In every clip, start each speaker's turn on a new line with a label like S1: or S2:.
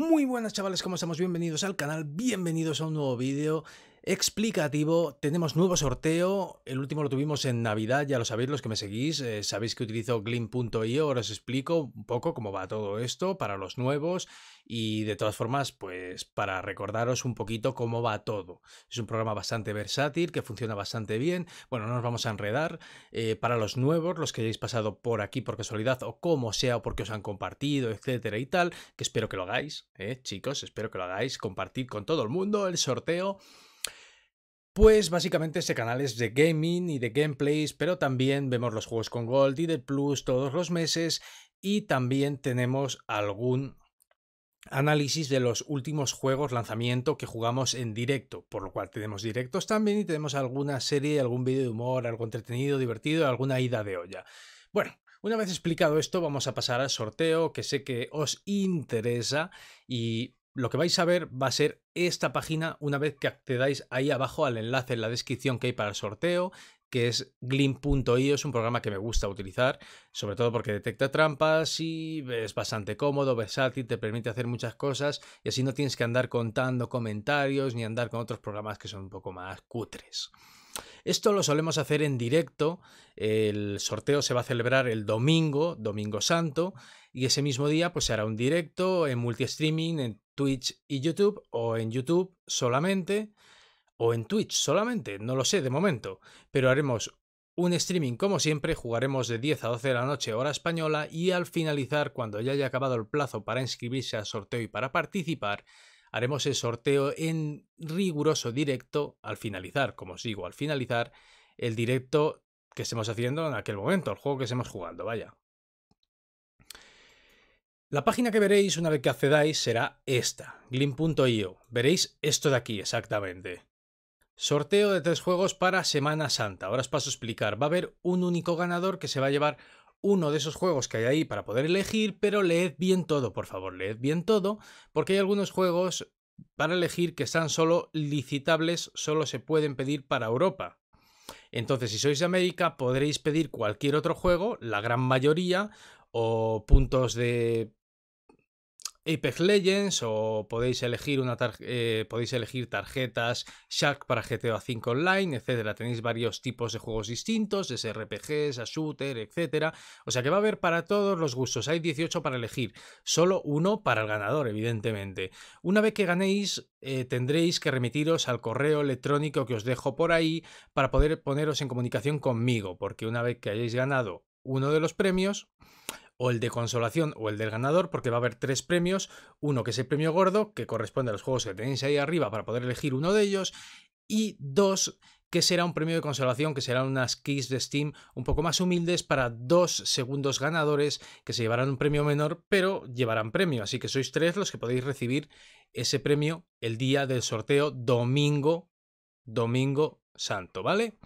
S1: Muy buenas chavales, ¿cómo estamos? Bienvenidos al canal, bienvenidos a un nuevo vídeo explicativo. Tenemos nuevo sorteo. El último lo tuvimos en Navidad, ya lo sabéis los que me seguís. Eh, sabéis que utilizo Glim.io. Ahora os explico un poco cómo va todo esto para los nuevos. Y de todas formas, pues para recordaros un poquito cómo va todo. Es un programa bastante versátil, que funciona bastante bien. Bueno, no nos vamos a enredar. Eh, para los nuevos, los que hayáis pasado por aquí por casualidad o como sea o porque os han compartido, etcétera y tal, que espero que lo hagáis, eh, chicos, espero que lo hagáis. Compartid con todo el mundo el sorteo. Pues básicamente este canal es de gaming y de gameplays, pero también vemos los juegos con Gold y de Plus todos los meses y también tenemos algún análisis de los últimos juegos lanzamiento que jugamos en directo, por lo cual tenemos directos también y tenemos alguna serie, algún vídeo de humor, algo entretenido, divertido, alguna ida de olla. Bueno, una vez explicado esto, vamos a pasar al sorteo que sé que os interesa y lo que vais a ver va a ser esta página una vez que accedáis ahí abajo al enlace en la descripción que hay para el sorteo, que es Glim.io, es un programa que me gusta utilizar, sobre todo porque detecta trampas y es bastante cómodo, versátil, te permite hacer muchas cosas y así no tienes que andar contando comentarios ni andar con otros programas que son un poco más cutres. Esto lo solemos hacer en directo. El sorteo se va a celebrar el domingo, Domingo Santo, y ese mismo día pues se hará un directo en multi-streaming en Twitch y YouTube o en YouTube solamente o en Twitch solamente, no lo sé de momento, pero haremos un streaming como siempre, jugaremos de 10 a 12 de la noche hora española y al finalizar, cuando ya haya acabado el plazo para inscribirse al sorteo y para participar, haremos el sorteo en riguroso directo al finalizar, como os digo, al finalizar el directo que estemos haciendo en aquel momento, el juego que estemos jugando, vaya. La página que veréis una vez que accedáis será esta, glim.io. Veréis esto de aquí exactamente. Sorteo de tres juegos para Semana Santa. Ahora os paso a explicar. Va a haber un único ganador que se va a llevar uno de esos juegos que hay ahí para poder elegir, pero leed bien todo, por favor, leed bien todo, porque hay algunos juegos para elegir que están solo licitables, solo se pueden pedir para Europa. Entonces, si sois de América, podréis pedir cualquier otro juego, la gran mayoría, o puntos de Apex Legends o podéis elegir, una eh, podéis elegir tarjetas Shark para GTA V Online, etcétera. Tenéis varios tipos de juegos distintos, de RPGs a shooter, etcétera. O sea que va a haber para todos los gustos. Hay 18 para elegir, solo uno para el ganador, evidentemente. Una vez que ganéis, eh, tendréis que remitiros al correo electrónico que os dejo por ahí para poder poneros en comunicación conmigo, porque una vez que hayáis ganado uno de los premios, o el de consolación o el del ganador, porque va a haber tres premios, uno que es el premio gordo, que corresponde a los juegos que tenéis ahí arriba para poder elegir uno de ellos, y dos que será un premio de consolación, que serán unas keys de Steam un poco más humildes para dos segundos ganadores que se llevarán un premio menor, pero llevarán premio. Así que sois tres los que podéis recibir ese premio el día del sorteo domingo, domingo santo, ¿vale?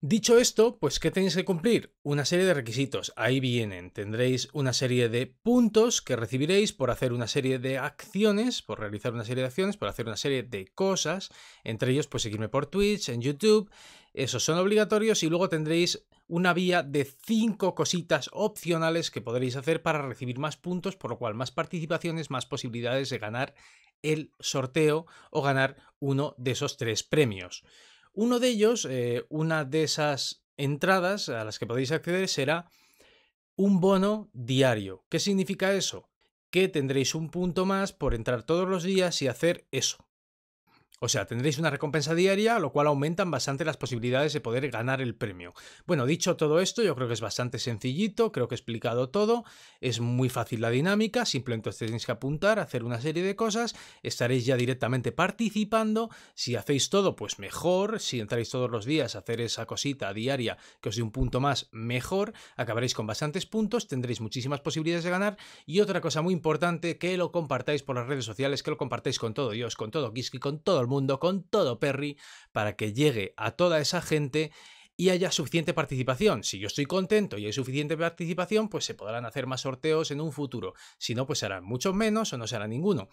S1: Dicho esto, pues ¿qué tenéis que cumplir? Una serie de requisitos. Ahí vienen. Tendréis una serie de puntos que recibiréis por hacer una serie de acciones, por realizar una serie de acciones, por hacer una serie de cosas. Entre ellos, pues seguirme por Twitch, en YouTube. Esos son obligatorios y luego tendréis una vía de cinco cositas opcionales que podréis hacer para recibir más puntos, por lo cual más participaciones, más posibilidades de ganar el sorteo o ganar uno de esos tres premios. Uno de ellos, eh, una de esas entradas a las que podéis acceder será un bono diario. ¿Qué significa eso? Que tendréis un punto más por entrar todos los días y hacer eso, o sea, tendréis una recompensa diaria, lo cual aumentan bastante las posibilidades de poder ganar el premio. Bueno, dicho todo esto, yo creo que es bastante sencillito, creo que he explicado todo, es muy fácil la dinámica, simplemente os tenéis que apuntar, hacer una serie de cosas, estaréis ya directamente participando, si hacéis todo, pues mejor, si entráis todos los días a hacer esa cosita diaria que os dé un punto más, mejor, acabaréis con bastantes puntos, tendréis muchísimas posibilidades de ganar y otra cosa muy importante, que lo compartáis por las redes sociales, que lo compartáis con todo Dios, con todo Kiski, con todo el mundo con todo Perry para que llegue a toda esa gente y haya suficiente participación. Si yo estoy contento y hay suficiente participación, pues se podrán hacer más sorteos en un futuro. Si no, pues serán muchos menos o no será ninguno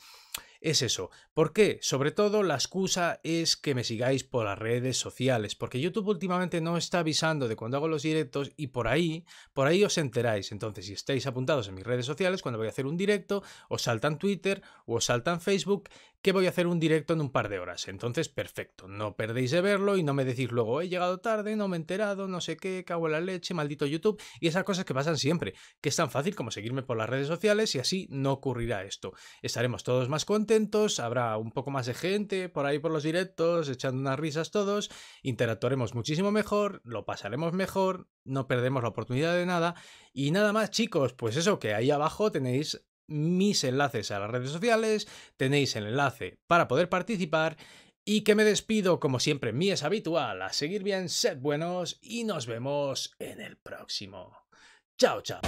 S1: es eso. ¿Por qué? Sobre todo la excusa es que me sigáis por las redes sociales, porque YouTube últimamente no está avisando de cuando hago los directos y por ahí, por ahí os enteráis. Entonces, si estáis apuntados en mis redes sociales, cuando voy a hacer un directo, os saltan Twitter o os saltan Facebook, que voy a hacer un directo en un par de horas. Entonces, perfecto, no perdéis de verlo y no me decís luego, he llegado tarde, no me he enterado, no sé qué, cago en la leche, maldito YouTube, y esas cosas que pasan siempre, que es tan fácil como seguirme por las redes sociales y así no ocurrirá esto. Estaremos todos más contentos habrá un poco más de gente por ahí por los directos, echando unas risas todos, interactuaremos muchísimo mejor, lo pasaremos mejor, no perdemos la oportunidad de nada. Y nada más chicos, pues eso, que ahí abajo tenéis mis enlaces a las redes sociales, tenéis el enlace para poder participar y que me despido como siempre, mi es habitual, a seguir bien, sed buenos y nos vemos en el próximo. Chao, chao.